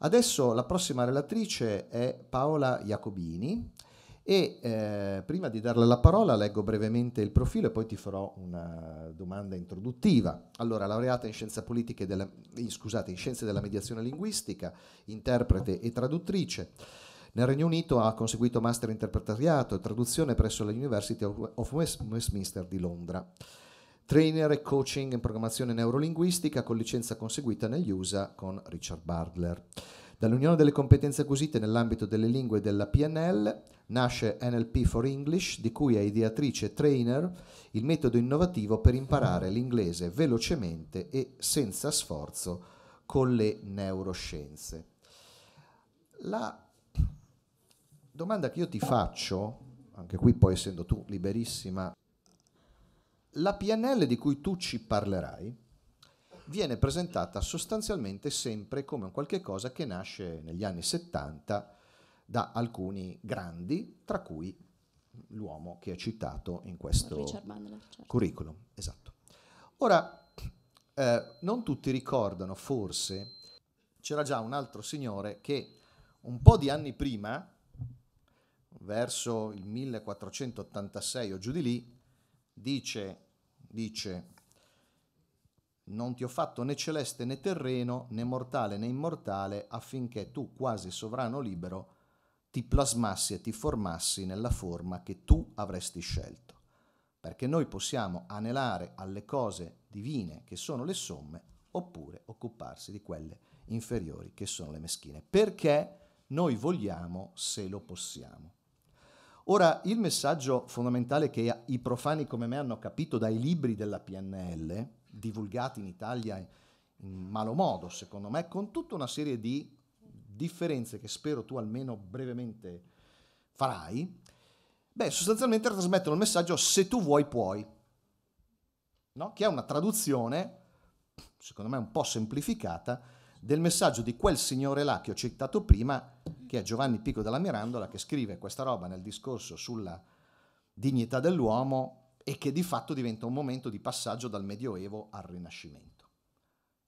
Adesso la prossima relatrice è Paola Jacobini e eh, prima di darle la parola leggo brevemente il profilo e poi ti farò una domanda introduttiva. Allora, laureata in, scienze politiche della, eh, scusate, in scienze della mediazione linguistica, interprete e traduttrice. Nel Regno Unito ha conseguito master interpretariato e traduzione presso la University of Westminster di Londra trainer e coaching in programmazione neurolinguistica con licenza conseguita negli USA con Richard Bardler. Dall'unione delle competenze acquisite nell'ambito delle lingue della PNL nasce NLP for English, di cui è ideatrice e trainer, il metodo innovativo per imparare l'inglese velocemente e senza sforzo con le neuroscienze. La domanda che io ti faccio, anche qui poi essendo tu liberissima la PNL di cui tu ci parlerai viene presentata sostanzialmente sempre come un qualche cosa che nasce negli anni 70 da alcuni grandi, tra cui l'uomo che è citato in questo Mandler, certo. curriculum. Esatto. Ora, eh, non tutti ricordano forse, c'era già un altro signore che un po' di anni prima, verso il 1486 o giù di lì, dice dice non ti ho fatto né celeste né terreno, né mortale né immortale, affinché tu, quasi sovrano libero, ti plasmassi e ti formassi nella forma che tu avresti scelto. Perché noi possiamo anelare alle cose divine che sono le somme, oppure occuparsi di quelle inferiori che sono le meschine. Perché noi vogliamo se lo possiamo. Ora, il messaggio fondamentale che i profani come me hanno capito dai libri della PNL, divulgati in Italia in malo modo, secondo me, con tutta una serie di differenze che spero tu almeno brevemente farai, beh, sostanzialmente trasmettono il messaggio se tu vuoi puoi, no? che è una traduzione, secondo me un po' semplificata, del messaggio di quel signore là che ho citato prima, che è Giovanni Pico della Mirandola, che scrive questa roba nel discorso sulla dignità dell'uomo e che di fatto diventa un momento di passaggio dal Medioevo al Rinascimento.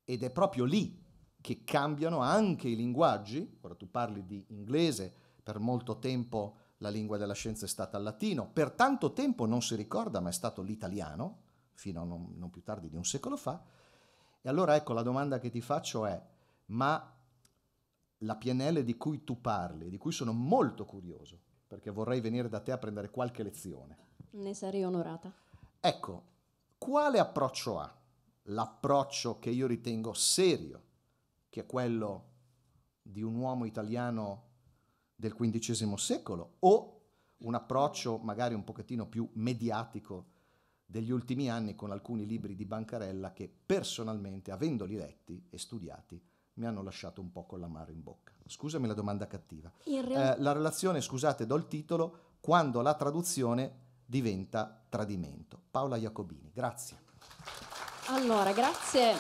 Ed è proprio lì che cambiano anche i linguaggi, ora tu parli di inglese, per molto tempo la lingua della scienza è stata il latino, per tanto tempo non si ricorda, ma è stato l'italiano, fino a non, non più tardi di un secolo fa. E allora ecco la domanda che ti faccio è, ma la PNL di cui tu parli, di cui sono molto curioso, perché vorrei venire da te a prendere qualche lezione. Ne sarei onorata. Ecco, quale approccio ha? L'approccio che io ritengo serio, che è quello di un uomo italiano del XV secolo, o un approccio magari un pochettino più mediatico degli ultimi anni con alcuni libri di Bancarella che personalmente, avendoli letti e studiati, mi hanno lasciato un po' con l'amaro in bocca. Scusami la domanda cattiva. Realtà... Eh, la relazione, scusate, do il titolo, quando la traduzione diventa tradimento. Paola Jacobini, grazie. Allora, grazie.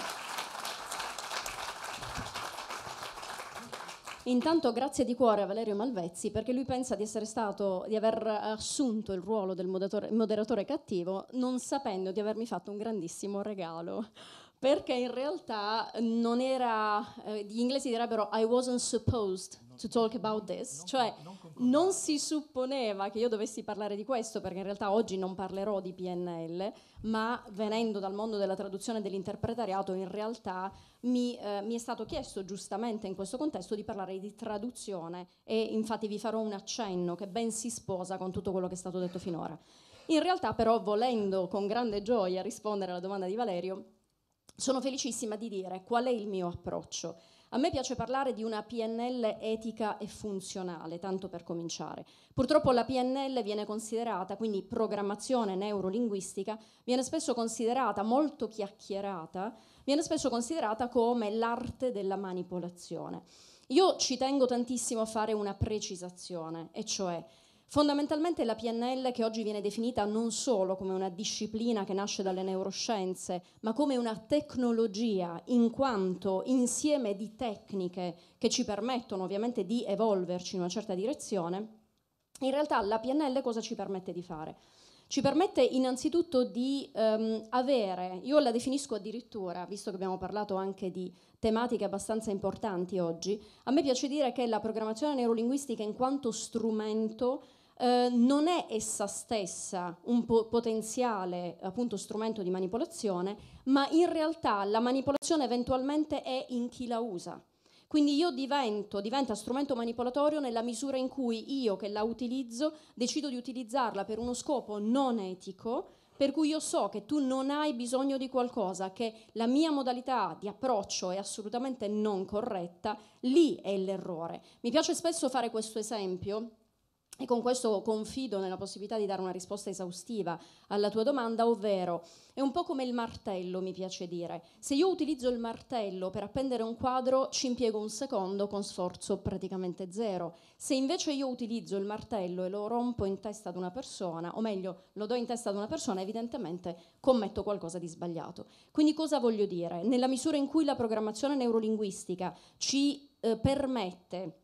Intanto grazie di cuore a Valerio Malvezzi perché lui pensa di essere stato, di aver assunto il ruolo del moderatore, moderatore cattivo non sapendo di avermi fatto un grandissimo regalo perché in realtà non era, eh, gli inglesi direbbero I wasn't supposed to talk about this, cioè non, non si supponeva che io dovessi parlare di questo, perché in realtà oggi non parlerò di PNL, ma venendo dal mondo della traduzione e dell'interpretariato, in realtà mi, eh, mi, è stato chiesto giustamente in questo contesto di parlare di traduzione e infatti vi farò un accenno che ben si sposa con tutto quello che è stato detto finora. In realtà però volendo con grande gioia rispondere alla domanda di Valerio, sono felicissima di dire qual è il mio approccio. A me piace parlare di una PNL etica e funzionale, tanto per cominciare. Purtroppo la PNL viene considerata, quindi programmazione neurolinguistica, viene spesso considerata molto chiacchierata, viene spesso considerata come l'arte della manipolazione. Io ci tengo tantissimo a fare una precisazione, e cioè Fondamentalmente la PNL che oggi viene definita non solo come una disciplina che nasce dalle neuroscienze, ma come una tecnologia in quanto insieme di tecniche che ci permettono ovviamente di evolverci in una certa direzione, in realtà la PNL cosa ci permette di fare? Ci permette innanzitutto di ehm, avere, io la definisco addirittura, visto che abbiamo parlato anche di tematiche abbastanza importanti oggi, a me piace dire che la programmazione neurolinguistica in quanto strumento eh, non è essa stessa un po potenziale appunto, strumento di manipolazione, ma in realtà la manipolazione eventualmente è in chi la usa. Quindi io divento, diventa strumento manipolatorio nella misura in cui io che la utilizzo decido di utilizzarla per uno scopo non etico, per cui io so che tu non hai bisogno di qualcosa, che la mia modalità di approccio è assolutamente non corretta, lì è l'errore. Mi piace spesso fare questo esempio e con questo confido nella possibilità di dare una risposta esaustiva alla tua domanda, ovvero è un po' come il martello, mi piace dire. Se io utilizzo il martello per appendere un quadro, ci impiego un secondo con sforzo praticamente zero. Se invece io utilizzo il martello e lo rompo in testa ad una persona, o meglio, lo do in testa ad una persona, evidentemente commetto qualcosa di sbagliato. Quindi cosa voglio dire? Nella misura in cui la programmazione neurolinguistica ci eh, permette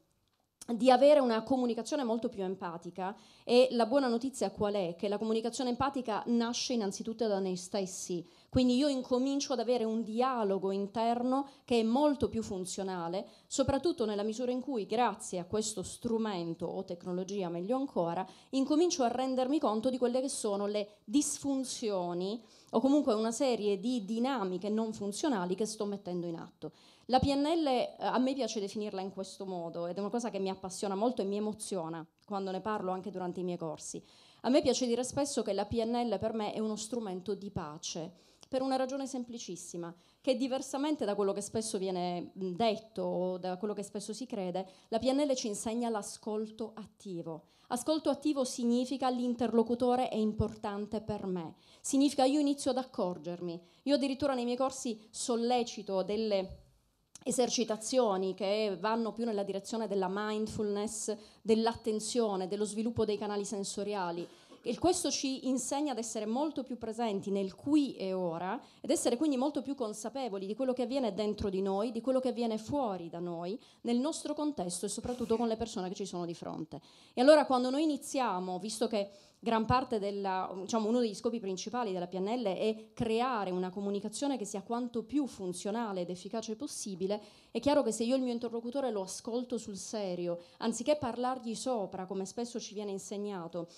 di avere una comunicazione molto più empatica e la buona notizia qual è? Che la comunicazione empatica nasce innanzitutto da noi stessi, quindi io incomincio ad avere un dialogo interno che è molto più funzionale, soprattutto nella misura in cui grazie a questo strumento o tecnologia meglio ancora, incomincio a rendermi conto di quelle che sono le disfunzioni o comunque una serie di dinamiche non funzionali che sto mettendo in atto. La PNL eh, a me piace definirla in questo modo ed è una cosa che mi appassiona molto e mi emoziona quando ne parlo anche durante i miei corsi. A me piace dire spesso che la PNL per me è uno strumento di pace, per una ragione semplicissima, che diversamente da quello che spesso viene detto o da quello che spesso si crede, la PNL ci insegna l'ascolto attivo Ascolto attivo significa l'interlocutore è importante per me, significa io inizio ad accorgermi. Io addirittura nei miei corsi sollecito delle esercitazioni che vanno più nella direzione della mindfulness, dell'attenzione, dello sviluppo dei canali sensoriali e questo ci insegna ad essere molto più presenti nel qui e ora ed essere quindi molto più consapevoli di quello che avviene dentro di noi, di quello che avviene fuori da noi, nel nostro contesto e soprattutto con le persone che ci sono di fronte. E allora quando noi iniziamo, visto che gran parte della, diciamo, uno degli scopi principali della PNL è creare una comunicazione che sia quanto più funzionale ed efficace possibile, è chiaro che se io il mio interlocutore lo ascolto sul serio, anziché parlargli sopra, come spesso ci viene insegnato,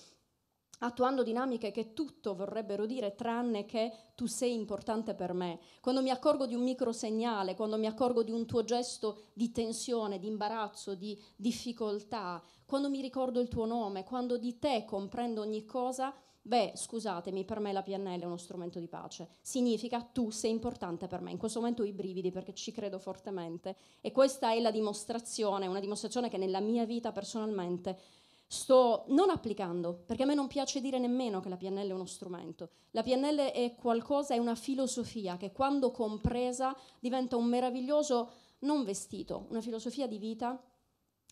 attuando dinamiche che tutto vorrebbero dire tranne che tu sei importante per me. Quando mi accorgo di un microsegnale, quando mi accorgo di un tuo gesto di tensione, di imbarazzo, di difficoltà, quando mi ricordo il tuo nome, quando di te comprendo ogni cosa, beh, scusatemi, per me la PNL è uno strumento di pace. Significa tu sei importante per me. In questo momento ho i brividi perché ci credo fortemente e questa è la dimostrazione, una dimostrazione che nella mia vita personalmente sto non applicando, perché a me non piace dire nemmeno che la PNL è uno strumento. La PNL è qualcosa, è una filosofia che quando compresa diventa un meraviglioso non vestito, una filosofia di vita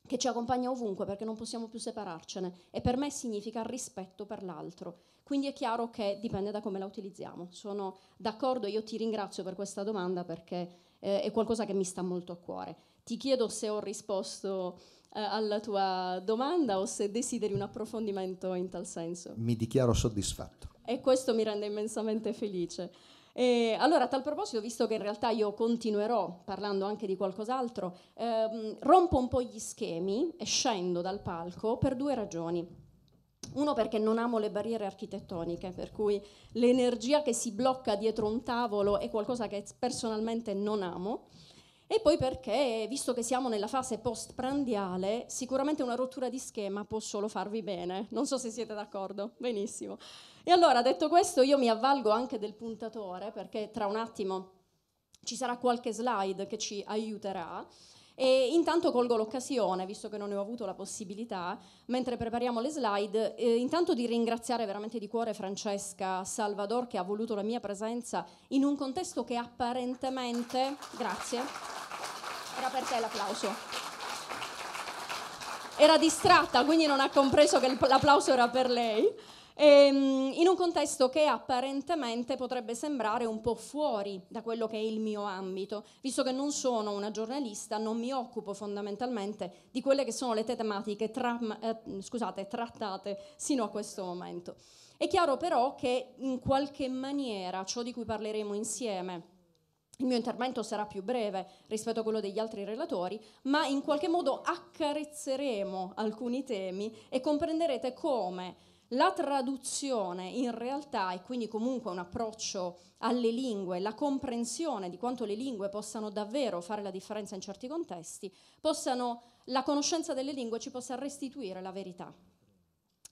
che ci accompagna ovunque perché non possiamo più separarcene e per me significa rispetto per l'altro. Quindi è chiaro che dipende da come la utilizziamo. Sono d'accordo e io ti ringrazio per questa domanda perché eh, è qualcosa che mi sta molto a cuore. Ti chiedo se ho risposto eh, alla tua domanda o se desideri un approfondimento in tal senso. Mi dichiaro soddisfatto. E questo mi rende immensamente felice. E allora, a tal proposito, visto che in realtà io continuerò parlando anche di qualcos'altro, ehm, rompo un po' gli schemi e scendo dal palco per due ragioni. Uno perché non amo le barriere architettoniche, per cui l'energia che si blocca dietro un tavolo è qualcosa che personalmente non amo. E poi perché, visto che siamo nella fase postprandiale, sicuramente una rottura di schema può solo farvi bene. Non so se siete d'accordo. Benissimo. E allora, detto questo, io mi avvalgo anche del puntatore, perché tra un attimo ci sarà qualche slide che ci aiuterà. E intanto colgo l'occasione, visto che non ne ho avuto la possibilità, mentre prepariamo le slide, eh, intanto di ringraziare veramente di cuore Francesca Salvador che ha voluto la mia presenza in un contesto che apparentemente... Grazie. Era per te l'applauso era distratta, quindi non ha compreso che l'applauso era per lei ehm, in un contesto che apparentemente potrebbe sembrare un po' fuori da quello che è il mio ambito, visto che non sono una giornalista, non mi occupo fondamentalmente di quelle che sono le tematiche tra, eh, scusate, trattate sino a questo momento. È chiaro però che in qualche maniera ciò di cui parleremo insieme il mio intervento sarà più breve rispetto a quello degli altri relatori, ma in qualche modo accarezzeremo alcuni temi e comprenderete come la traduzione in realtà e quindi comunque un approccio alle lingue, la comprensione di quanto le lingue possano davvero fare la differenza in certi contesti, possano, la conoscenza delle lingue ci possa restituire la verità.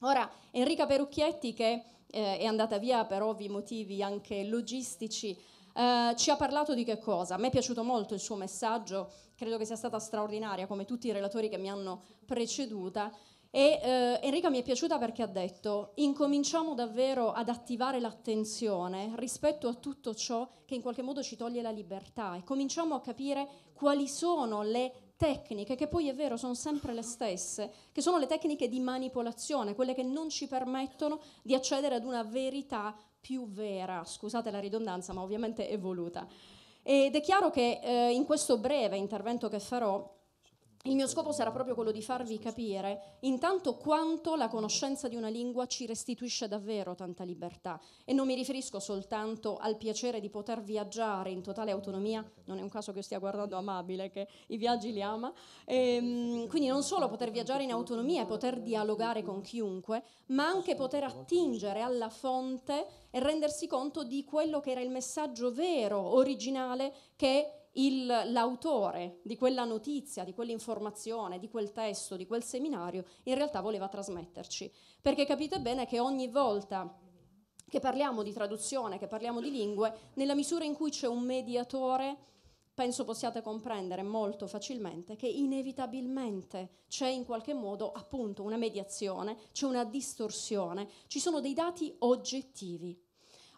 Ora, Enrica Perucchietti, che eh, è andata via per ovvi motivi anche logistici, eh, ci ha parlato di che cosa? A me è piaciuto molto il suo messaggio, credo che sia stata straordinaria, come tutti i relatori che mi hanno preceduta. E eh, Enrica mi è piaciuta perché ha detto incominciamo davvero ad attivare l'attenzione rispetto a tutto ciò che in qualche modo ci toglie la libertà e cominciamo a capire quali sono le tecniche, che poi è vero sono sempre le stesse, che sono le tecniche di manipolazione, quelle che non ci permettono di accedere ad una verità più vera, scusate la ridondanza ma ovviamente è voluta. Ed è chiaro che eh, in questo breve intervento che farò il mio scopo sarà proprio quello di farvi capire intanto quanto la conoscenza di una lingua ci restituisce davvero tanta libertà e non mi riferisco soltanto al piacere di poter viaggiare in totale autonomia, non è un caso che stia guardando Amabile che i viaggi li ama, e, ehm, quindi non solo poter viaggiare in autonomia e poter dialogare con chiunque, ma anche poter attingere alla fonte e rendersi conto di quello che era il messaggio vero, originale che il, l'autore di quella notizia, di quell'informazione, di quel testo, di quel seminario, in realtà voleva trasmetterci. Perché capite bene che ogni volta che parliamo di traduzione, che parliamo di lingue, nella misura in cui c'è un mediatore, penso possiate comprendere molto facilmente che inevitabilmente c'è in qualche modo appunto una mediazione, c'è una distorsione, ci sono dei dati oggettivi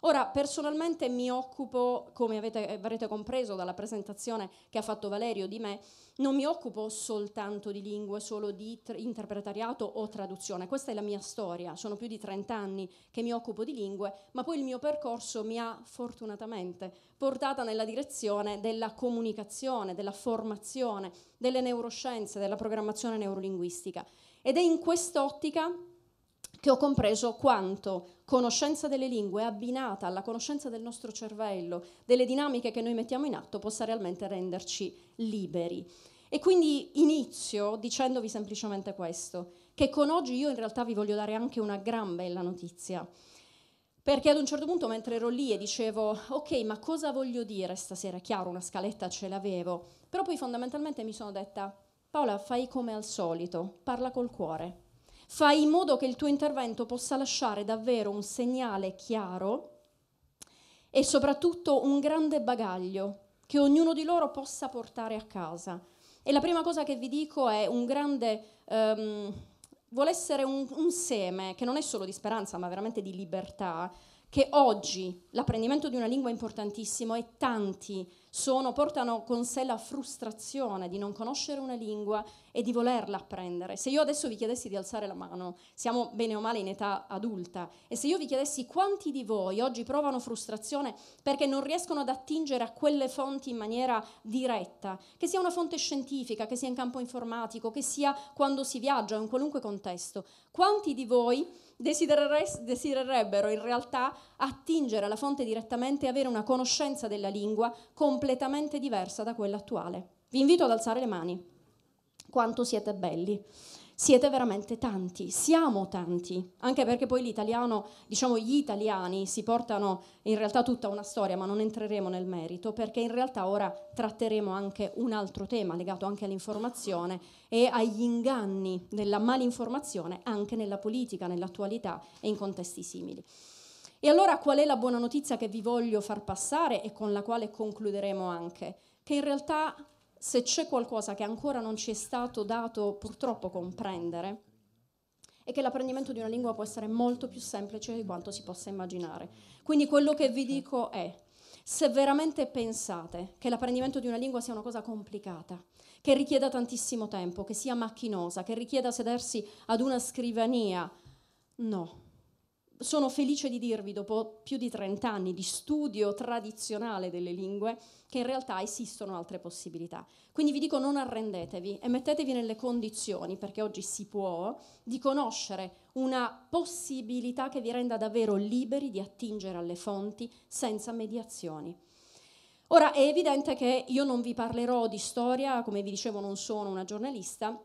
Ora, personalmente mi occupo, come avete, avrete compreso dalla presentazione che ha fatto Valerio di me, non mi occupo soltanto di lingue, solo di interpretariato o traduzione. Questa è la mia storia, sono più di 30 anni che mi occupo di lingue, ma poi il mio percorso mi ha fortunatamente portata nella direzione della comunicazione, della formazione, delle neuroscienze, della programmazione neurolinguistica. Ed è in quest'ottica che ho compreso quanto conoscenza delle lingue abbinata alla conoscenza del nostro cervello, delle dinamiche che noi mettiamo in atto, possa realmente renderci liberi. E quindi inizio dicendovi semplicemente questo, che con oggi io in realtà vi voglio dare anche una gran bella notizia. Perché ad un certo punto mentre ero lì e dicevo, ok, ma cosa voglio dire stasera? Chiaro, una scaletta ce l'avevo, però poi fondamentalmente mi sono detta, Paola, fai come al solito, parla col cuore, Fai in modo che il tuo intervento possa lasciare davvero un segnale chiaro e soprattutto un grande bagaglio che ognuno di loro possa portare a casa. E la prima cosa che vi dico è un grande... Um, vuole essere un, un seme che non è solo di speranza, ma veramente di libertà, che oggi l'apprendimento di una lingua è importantissimo e tanti sono, portano con sé la frustrazione di non conoscere una lingua e di volerla apprendere. Se io adesso vi chiedessi di alzare la mano, siamo bene o male in età adulta, e se io vi chiedessi quanti di voi oggi provano frustrazione perché non riescono ad attingere a quelle fonti in maniera diretta, che sia una fonte scientifica, che sia in campo informatico, che sia quando si viaggia, in qualunque contesto, quanti di voi desidererebbero in realtà attingere alla fonte direttamente e avere una conoscenza della lingua completamente diversa da quella attuale. Vi invito ad alzare le mani. Quanto siete belli siete veramente tanti, siamo tanti, anche perché poi l'italiano, diciamo gli italiani si portano in realtà tutta una storia, ma non entreremo nel merito perché in realtà ora tratteremo anche un altro tema legato anche all'informazione e agli inganni della malinformazione anche nella politica, nell'attualità e in contesti simili. E allora qual è la buona notizia che vi voglio far passare e con la quale concluderemo anche? Che in realtà se c'è qualcosa che ancora non ci è stato dato purtroppo comprendere, è che l'apprendimento di una lingua può essere molto più semplice di quanto si possa immaginare. Quindi quello che vi dico è, se veramente pensate che l'apprendimento di una lingua sia una cosa complicata, che richieda tantissimo tempo, che sia macchinosa, che richieda sedersi ad una scrivania, no, sono felice di dirvi, dopo più di 30 anni di studio tradizionale delle lingue, che in realtà esistono altre possibilità. Quindi vi dico non arrendetevi e mettetevi nelle condizioni, perché oggi si può, di conoscere una possibilità che vi renda davvero liberi di attingere alle fonti senza mediazioni. Ora è evidente che io non vi parlerò di storia, come vi dicevo non sono una giornalista,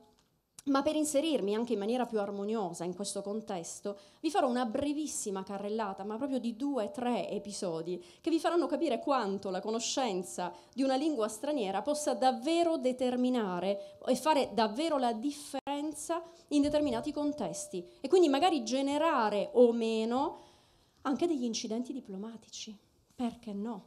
ma per inserirmi anche in maniera più armoniosa in questo contesto, vi farò una brevissima carrellata, ma proprio di due o tre episodi, che vi faranno capire quanto la conoscenza di una lingua straniera possa davvero determinare e fare davvero la differenza in determinati contesti e quindi magari generare o meno anche degli incidenti diplomatici. Perché no?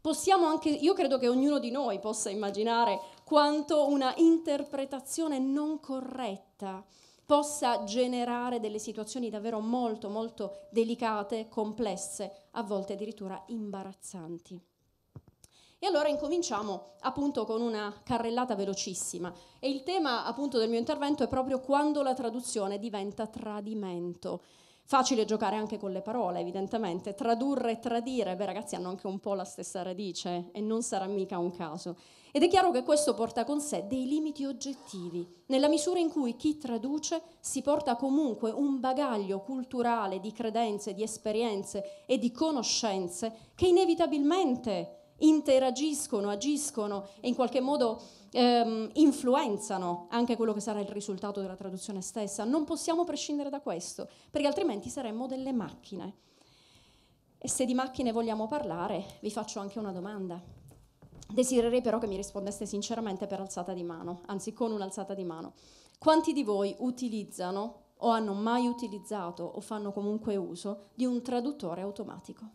possiamo anche, io credo che ognuno di noi possa immaginare quanto una interpretazione non corretta possa generare delle situazioni davvero molto molto delicate, complesse, a volte addirittura imbarazzanti. E allora incominciamo appunto con una carrellata velocissima e il tema appunto del mio intervento è proprio quando la traduzione diventa tradimento. Facile giocare anche con le parole, evidentemente. Tradurre e tradire, beh ragazzi, hanno anche un po' la stessa radice e non sarà mica un caso. Ed è chiaro che questo porta con sé dei limiti oggettivi, nella misura in cui chi traduce si porta comunque un bagaglio culturale di credenze, di esperienze e di conoscenze che inevitabilmente interagiscono, agiscono e in qualche modo ehm, influenzano anche quello che sarà il risultato della traduzione stessa. Non possiamo prescindere da questo, perché altrimenti saremmo delle macchine. E se di macchine vogliamo parlare, vi faccio anche una domanda. Desidererei però che mi rispondeste sinceramente per alzata di mano, anzi con un'alzata di mano. Quanti di voi utilizzano o hanno mai utilizzato o fanno comunque uso di un traduttore automatico?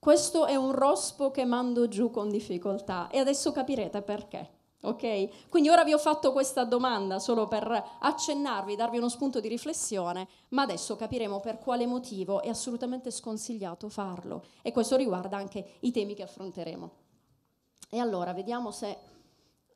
Questo è un rospo che mando giù con difficoltà e adesso capirete perché. Ok? Quindi ora vi ho fatto questa domanda solo per accennarvi, darvi uno spunto di riflessione, ma adesso capiremo per quale motivo è assolutamente sconsigliato farlo e questo riguarda anche i temi che affronteremo. E allora vediamo se...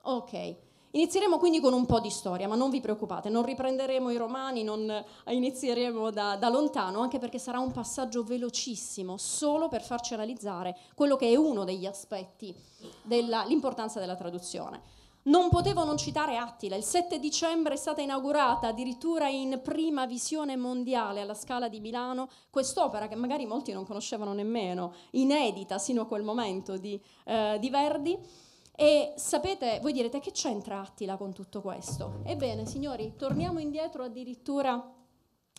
Ok, Inizieremo quindi con un po' di storia, ma non vi preoccupate, non riprenderemo i romani, non inizieremo da, da lontano, anche perché sarà un passaggio velocissimo, solo per farci analizzare quello che è uno degli aspetti dell'importanza della traduzione. Non potevo non citare Attila, il 7 dicembre è stata inaugurata addirittura in prima visione mondiale alla Scala di Milano quest'opera che magari molti non conoscevano nemmeno, inedita sino a quel momento di, eh, di Verdi e sapete, voi direte che c'entra Attila con tutto questo? Ebbene, signori, torniamo indietro addirittura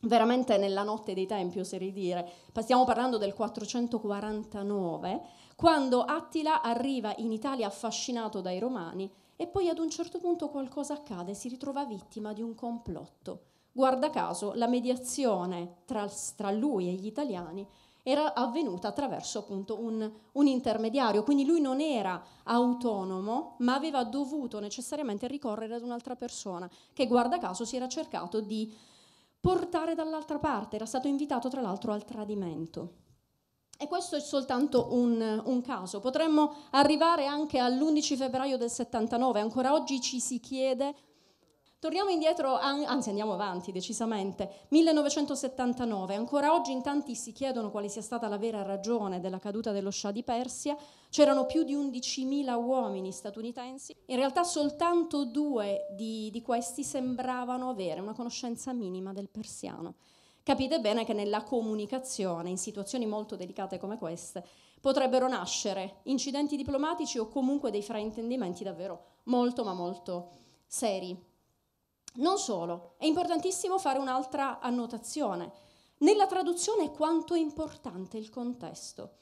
veramente nella notte dei tempi, oserei dire. Stiamo parlando del 449, quando Attila arriva in Italia affascinato dai romani e poi ad un certo punto qualcosa accade, si ritrova vittima di un complotto. Guarda caso, la mediazione tra, tra lui e gli italiani era avvenuta attraverso appunto un, un intermediario, quindi lui non era autonomo ma aveva dovuto necessariamente ricorrere ad un'altra persona che guarda caso si era cercato di portare dall'altra parte, era stato invitato tra l'altro al tradimento. E questo è soltanto un, un caso. Potremmo arrivare anche all'11 febbraio del 79, ancora oggi ci si chiede Torniamo indietro, anzi andiamo avanti decisamente, 1979, ancora oggi in tanti si chiedono quale sia stata la vera ragione della caduta dello Shah di Persia, c'erano più di 11.000 uomini statunitensi, in realtà soltanto due di, di questi sembravano avere una conoscenza minima del persiano. Capite bene che nella comunicazione, in situazioni molto delicate come queste, potrebbero nascere incidenti diplomatici o comunque dei fraintendimenti davvero molto ma molto seri. Non solo, è importantissimo fare un'altra annotazione. Nella traduzione quanto è importante il contesto.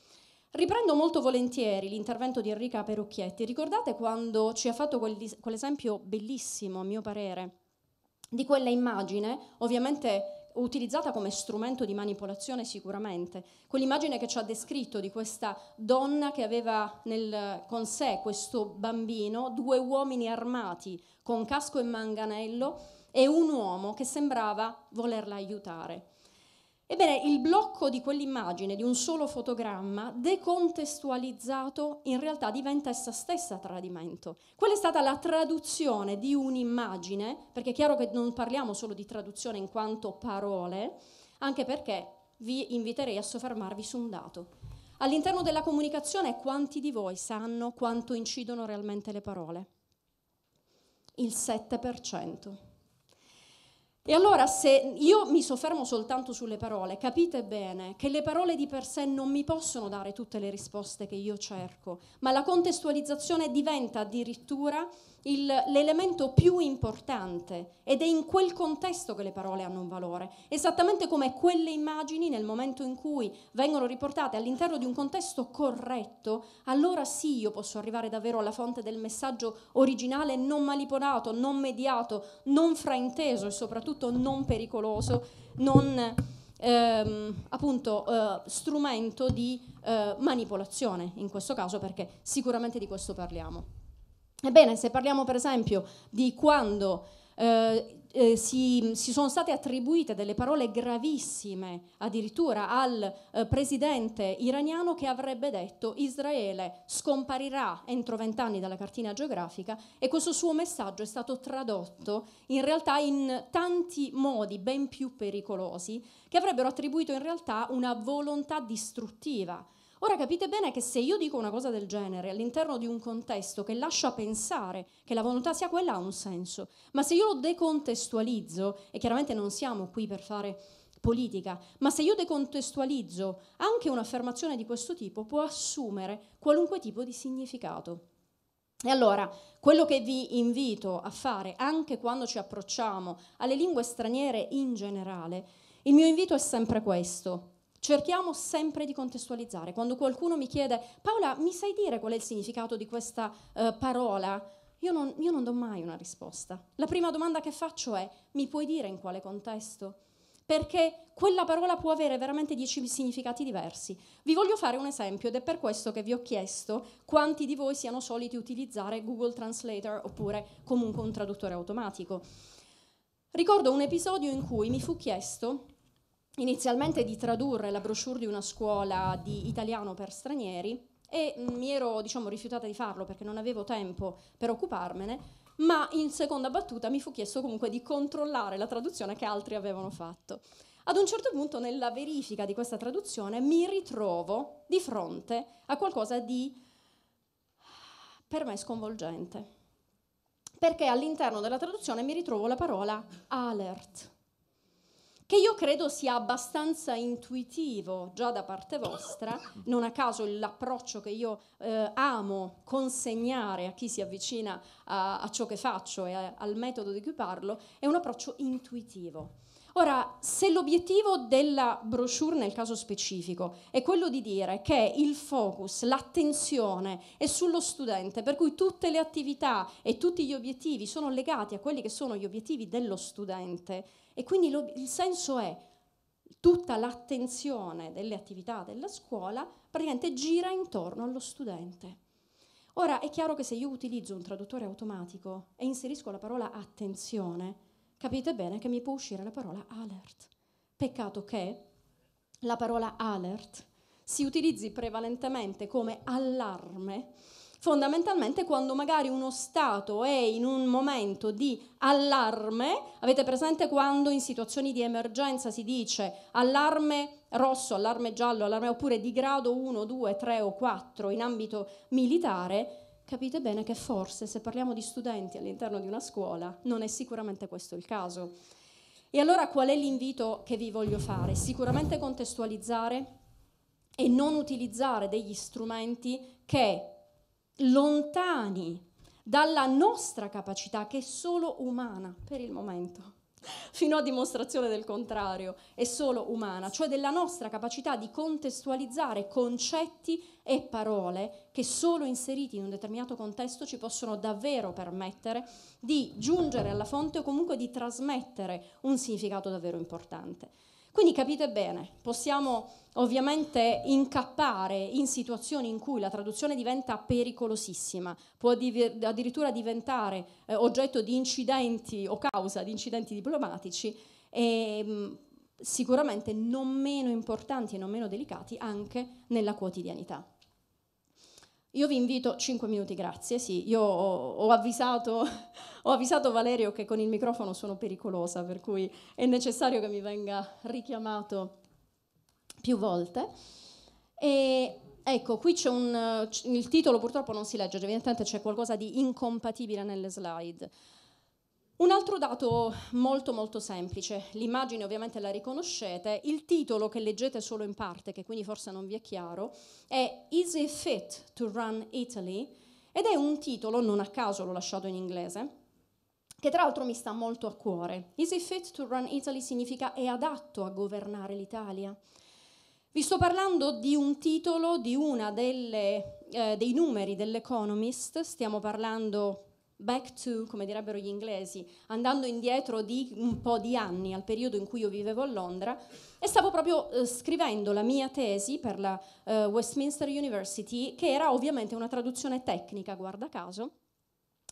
Riprendo molto volentieri l'intervento di Enrica Perucchietti. Ricordate quando ci ha fatto quell'esempio bellissimo, a mio parere, di quella immagine, ovviamente utilizzata come strumento di manipolazione sicuramente. Quell'immagine che ci ha descritto di questa donna che aveva nel, con sé questo bambino, due uomini armati con casco e manganello e un uomo che sembrava volerla aiutare. Ebbene, il blocco di quell'immagine, di un solo fotogramma, decontestualizzato, in realtà diventa essa stessa tradimento. Quella è stata la traduzione di un'immagine, perché è chiaro che non parliamo solo di traduzione in quanto parole, anche perché vi inviterei a soffermarvi su un dato. All'interno della comunicazione quanti di voi sanno quanto incidono realmente le parole? Il 7%. E allora se io mi soffermo soltanto sulle parole, capite bene che le parole di per sé non mi possono dare tutte le risposte che io cerco, ma la contestualizzazione diventa addirittura il, l'elemento più importante ed è in quel contesto che le parole hanno un valore, esattamente come quelle immagini nel momento in cui vengono riportate all'interno di un contesto corretto, allora sì io posso arrivare davvero alla fonte del messaggio originale non manipolato, non mediato, non frainteso e soprattutto non pericoloso, non ehm, appunto eh, strumento di eh, manipolazione in questo caso perché sicuramente di questo parliamo. Ebbene, se parliamo per esempio di quando eh, eh, si, si, sono state attribuite delle parole gravissime addirittura al eh, presidente iraniano che avrebbe detto Israele scomparirà entro vent'anni dalla cartina geografica e questo suo messaggio è stato tradotto in realtà in tanti modi ben più pericolosi che avrebbero attribuito in realtà una volontà distruttiva Ora capite bene che se io dico una cosa del genere all'interno di un contesto che lascia pensare che la volontà sia quella ha un senso, ma se io lo decontestualizzo, e chiaramente non siamo qui per fare politica, ma se io decontestualizzo anche un'affermazione di questo tipo può assumere qualunque tipo di significato. E allora, quello che vi invito a fare anche quando ci approcciamo alle lingue straniere in generale, il mio invito è sempre questo, Cerchiamo sempre di contestualizzare. Quando qualcuno mi chiede, Paola, mi sai dire qual è il significato di questa eh, parola? Io non, io non do mai una risposta. La prima domanda che faccio è, mi puoi dire in quale contesto? Perché quella parola può avere veramente dieci significati diversi. Vi voglio fare un esempio ed è per questo che vi ho chiesto quanti di voi siano soliti utilizzare Google Translator oppure comunque un traduttore automatico. Ricordo un episodio in cui mi fu chiesto inizialmente di tradurre la brochure di una scuola di italiano per stranieri e mm, mi ero diciamo, rifiutata di farlo perché non avevo tempo per occuparmene, ma in seconda battuta mi fu chiesto comunque di controllare la traduzione che altri avevano fatto. Ad un certo punto nella verifica di questa traduzione mi ritrovo di fronte a qualcosa di per me sconvolgente, perché all'interno della traduzione mi ritrovo la parola alert che io credo sia abbastanza intuitivo già da parte vostra, non a caso l'approccio che io eh, amo consegnare a chi si avvicina a, a ciò che faccio e a, al metodo di cui parlo, è un approccio intuitivo. Ora, se l'obiettivo della brochure nel caso specifico è quello di dire che il focus, l'attenzione è sullo studente, per cui tutte le attività e tutti gli obiettivi sono legati a quelli che sono gli obiettivi dello studente, e quindi lo, il senso è tutta l'attenzione delle attività della scuola praticamente gira intorno allo studente. Ora è chiaro che se io utilizzo un traduttore automatico e inserisco la parola attenzione, capite bene che mi può uscire la parola alert. Peccato che la parola alert si utilizzi prevalentemente come allarme fondamentalmente quando magari uno Stato è in un momento di allarme, avete presente quando in situazioni di emergenza si dice allarme rosso, allarme giallo, allarme oppure di grado 1, 2, 3 o 4 in ambito militare, capite bene che forse se parliamo di studenti all'interno di una scuola non è sicuramente questo il caso. E allora qual è l'invito che vi voglio fare? Sicuramente contestualizzare e non utilizzare degli strumenti che lontani dalla nostra capacità che è solo umana per il momento, fino a dimostrazione del contrario, è solo umana, cioè della nostra capacità di contestualizzare concetti e parole che solo inseriti in un determinato contesto ci possono davvero permettere di giungere alla fonte o comunque di trasmettere un significato davvero importante. Quindi capite bene, possiamo ovviamente incappare in situazioni in cui la traduzione diventa pericolosissima, può addirittura diventare eh, oggetto di incidenti o causa di incidenti diplomatici e mm, sicuramente non meno importanti e non meno delicati anche nella quotidianità. Io vi invito 5 minuti, grazie. Sì, io ho, ho, avvisato, ho, avvisato, Valerio che con il microfono sono pericolosa, per cui è necessario che mi venga richiamato più volte. E ecco, qui c'è un... il titolo purtroppo non si legge, evidentemente c'è qualcosa di incompatibile nelle slide. Un altro dato molto molto semplice, l'immagine ovviamente la riconoscete, il titolo che leggete solo in parte, che quindi forse non vi è chiaro, è Easy Fit to Run Italy ed è un titolo, non a caso l'ho lasciato in inglese, che tra l'altro mi sta molto a cuore. Easy Fit to Run Italy significa è adatto a governare l'Italia. Vi sto parlando di un titolo di uno eh, dei numeri dell'Economist, stiamo parlando back to, come direbbero gli inglesi, andando indietro di un po' di anni al periodo in cui io vivevo a Londra e stavo proprio eh, scrivendo la mia tesi per la eh, Westminster University, che era ovviamente una traduzione tecnica, guarda caso,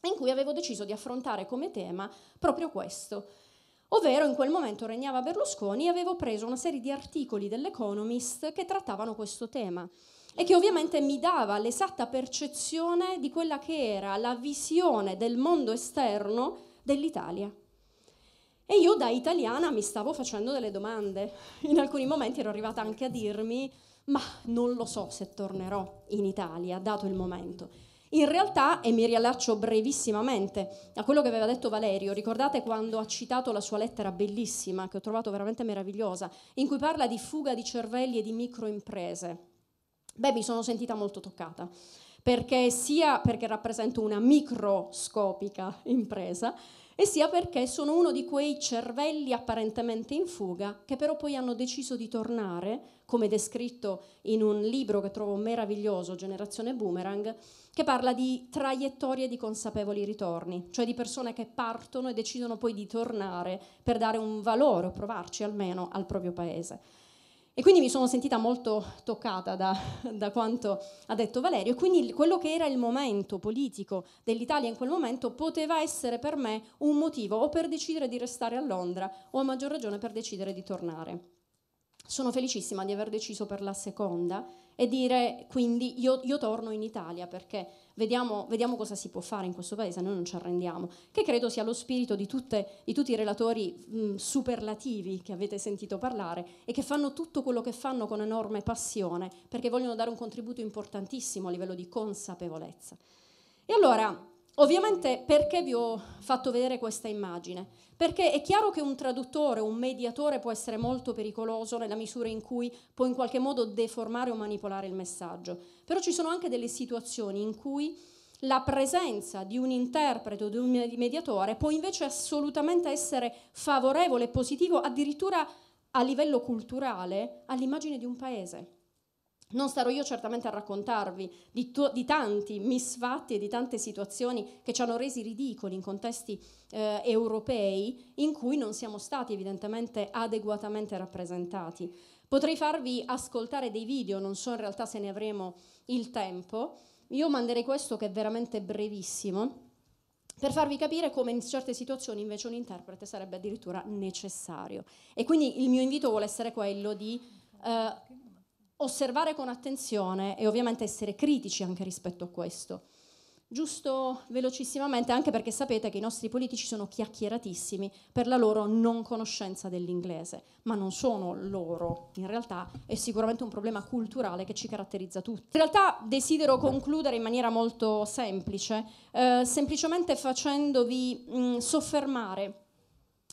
in cui avevo deciso di affrontare come tema proprio questo. Ovvero in quel momento regnava Berlusconi e avevo preso una serie di articoli dell'Economist che trattavano questo tema e che ovviamente mi dava l'esatta percezione di quella che era la visione del mondo esterno dell'Italia. E io da italiana mi stavo facendo delle domande. In alcuni momenti ero arrivata anche a dirmi, ma non lo so se tornerò in Italia, dato il momento. In realtà, e mi riallaccio brevissimamente a quello che aveva detto Valerio, ricordate quando ha citato la sua lettera bellissima, che ho trovato veramente meravigliosa, in cui parla di fuga di cervelli e di microimprese. Beh, mi sono sentita molto toccata, perché sia perché rappresento una microscopica impresa, e sia perché sono uno di quei cervelli apparentemente in fuga che però poi hanno deciso di tornare, come descritto in un libro che trovo meraviglioso, Generazione Boomerang, che parla di traiettorie di consapevoli ritorni, cioè di persone che partono e decidono poi di tornare per dare un valore o provarci almeno al proprio paese. E quindi mi sono sentita molto toccata da, da quanto ha detto Valerio e quindi quello che era il momento politico dell'Italia in quel momento poteva essere per me un motivo o per decidere di restare a Londra o a maggior ragione per decidere di tornare. Sono felicissima di aver deciso per la seconda e dire quindi io, io torno in Italia perché vediamo, vediamo, cosa si può fare in questo paese, noi non ci arrendiamo, che credo sia lo spirito di, tutte, di tutti i relatori mh, superlativi che avete sentito parlare e che fanno tutto quello che fanno con enorme passione perché vogliono dare un contributo importantissimo a livello di consapevolezza. E allora Ovviamente perché vi ho fatto vedere questa immagine? Perché è chiaro che un traduttore, un mediatore può essere molto pericoloso nella misura in cui può in qualche modo deformare o manipolare il messaggio, però ci sono anche delle situazioni in cui la presenza di un interprete o di un mediatore può invece assolutamente essere favorevole e positivo addirittura a livello culturale all'immagine di un paese. Non starò io certamente a raccontarvi di, to- di, tanti misfatti e di tante situazioni che ci hanno resi ridicoli in contesti eh, europei in cui non siamo stati evidentemente adeguatamente rappresentati. Potrei farvi ascoltare dei video, non so in realtà se ne avremo il tempo. Io manderei questo che è veramente brevissimo per farvi capire come in certe situazioni invece un interprete sarebbe addirittura necessario. E quindi il mio invito vuole essere quello di... Eh, osservare con attenzione e ovviamente essere critici anche rispetto a questo. Giusto velocissimamente, anche perché sapete che i nostri politici sono chiacchieratissimi per la loro non conoscenza dell'inglese, ma non sono loro, in realtà è sicuramente un problema culturale che ci caratterizza tutti. In realtà desidero concludere in maniera molto semplice, eh, semplicemente facendovi mh, mm, soffermare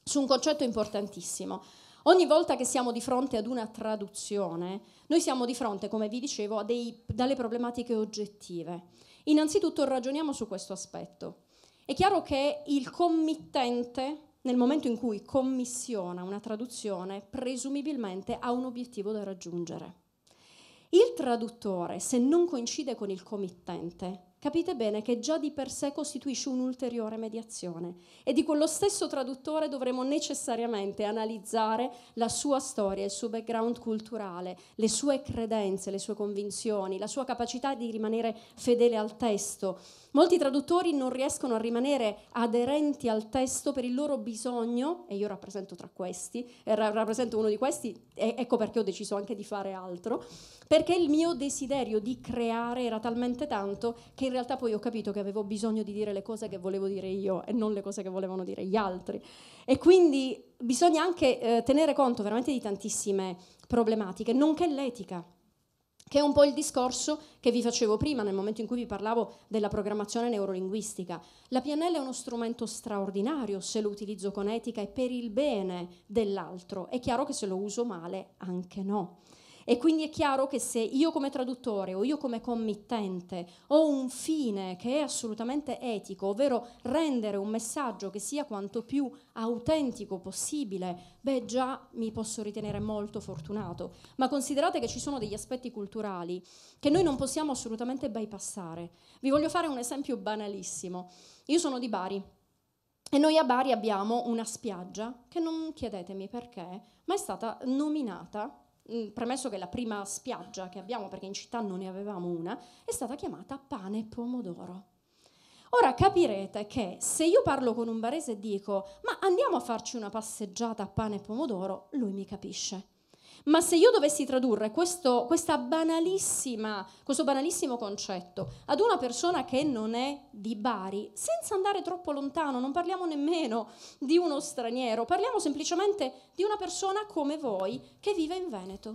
su un concetto importantissimo. Ogni volta che siamo di fronte ad una traduzione, noi siamo di fronte, come vi dicevo, a dei, dalle problematiche oggettive. Innanzitutto ragioniamo su questo aspetto. È chiaro che il committente, nel momento in cui commissiona una traduzione, presumibilmente ha un obiettivo da raggiungere. Il traduttore, se non coincide con il committente, capite bene che già di per sé costituisce un'ulteriore mediazione e di quello stesso traduttore dovremo necessariamente analizzare la sua storia, il suo background culturale, le sue credenze, le sue convinzioni, la sua capacità di rimanere fedele al testo. Molti traduttori non riescono a rimanere aderenti al testo per il loro bisogno, e io rappresento tra questi, eh, rappresento uno di questi, ecco perché ho deciso anche di fare altro, perché il mio desiderio di creare era talmente tanto che in realtà poi ho capito che avevo bisogno di dire le cose che volevo dire io e non le cose che volevano dire gli altri. E quindi bisogna anche eh, tenere conto veramente di tantissime problematiche, nonché l'etica che è un po' il discorso che vi facevo prima nel momento in cui vi parlavo della programmazione neurolinguistica. La PNL è uno strumento straordinario se lo utilizzo con etica e per il bene dell'altro. È chiaro che se lo uso male anche no. E quindi è chiaro che se io come traduttore o io come committente ho un fine che è assolutamente etico, ovvero rendere un messaggio che sia quanto più autentico possibile, beh già mi posso ritenere molto fortunato. Ma considerate che ci sono degli aspetti culturali che noi non possiamo assolutamente bypassare. Vi voglio fare un esempio banalissimo. Io sono di Bari, e noi a Bari abbiamo una spiaggia che non chiedetemi perché, ma è stata nominata premesso che la prima spiaggia che abbiamo, perché in città non ne avevamo una, è stata chiamata pane e pomodoro. Ora capirete che se io parlo con un barese e dico ma andiamo a farci una passeggiata a pane e pomodoro, lui mi capisce ma se io dovessi tradurre questo, questo banalissimo concetto ad una persona che non è di Bari, senza andare troppo lontano, non parliamo nemmeno di uno straniero, parliamo semplicemente di una persona come voi che vive in Veneto.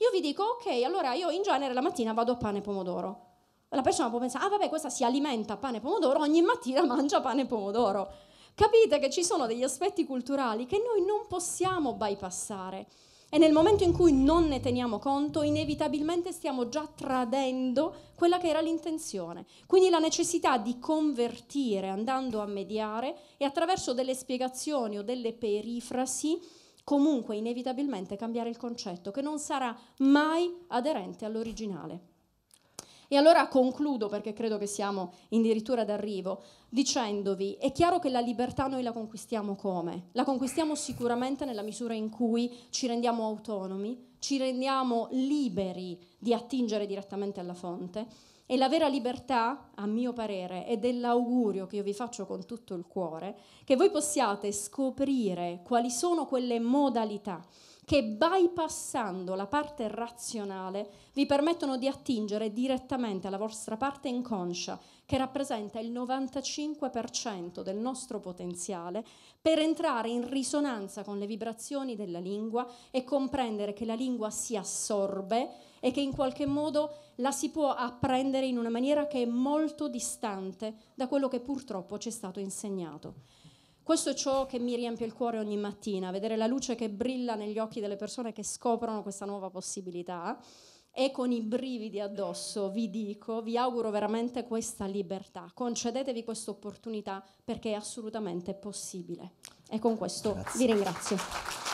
Io vi dico, ok, allora io in genere la mattina vado a pane e pomodoro. La persona può pensare, ah vabbè, questa si alimenta a pane e pomodoro, ogni mattina mangia pane e pomodoro. Capite che ci sono degli aspetti culturali che noi non possiamo bypassare. E nel momento in cui non ne teniamo conto, inevitabilmente stiamo già tradendo quella che era l'intenzione. Quindi la necessità di convertire andando a mediare e attraverso delle spiegazioni o delle perifrasi comunque inevitabilmente cambiare il concetto che non sarà mai aderente all'originale. E allora concludo, perché credo che siamo addirittura d'arrivo, dicendovi, è chiaro che la libertà noi la conquistiamo come? La conquistiamo sicuramente nella misura in cui ci rendiamo autonomi, ci rendiamo liberi di attingere direttamente alla fonte. E la vera libertà, a mio parere, ed è l'augurio che io vi faccio con tutto il cuore, che voi possiate scoprire quali sono quelle modalità che bypassando la parte razionale vi permettono di attingere direttamente alla vostra parte inconscia, che rappresenta il 95% del nostro potenziale, per entrare in risonanza con le vibrazioni della lingua e comprendere che la lingua si assorbe e che in qualche modo la si può apprendere in una maniera che è molto distante da quello che purtroppo ci è stato insegnato. Questo è ciò che mi riempie il cuore ogni mattina, vedere la luce che brilla negli occhi delle persone che scoprono questa nuova possibilità e con i brividi addosso vi dico, vi auguro veramente questa libertà, concedetevi questa opportunità perché è assolutamente possibile. E con questo Grazie. vi ringrazio.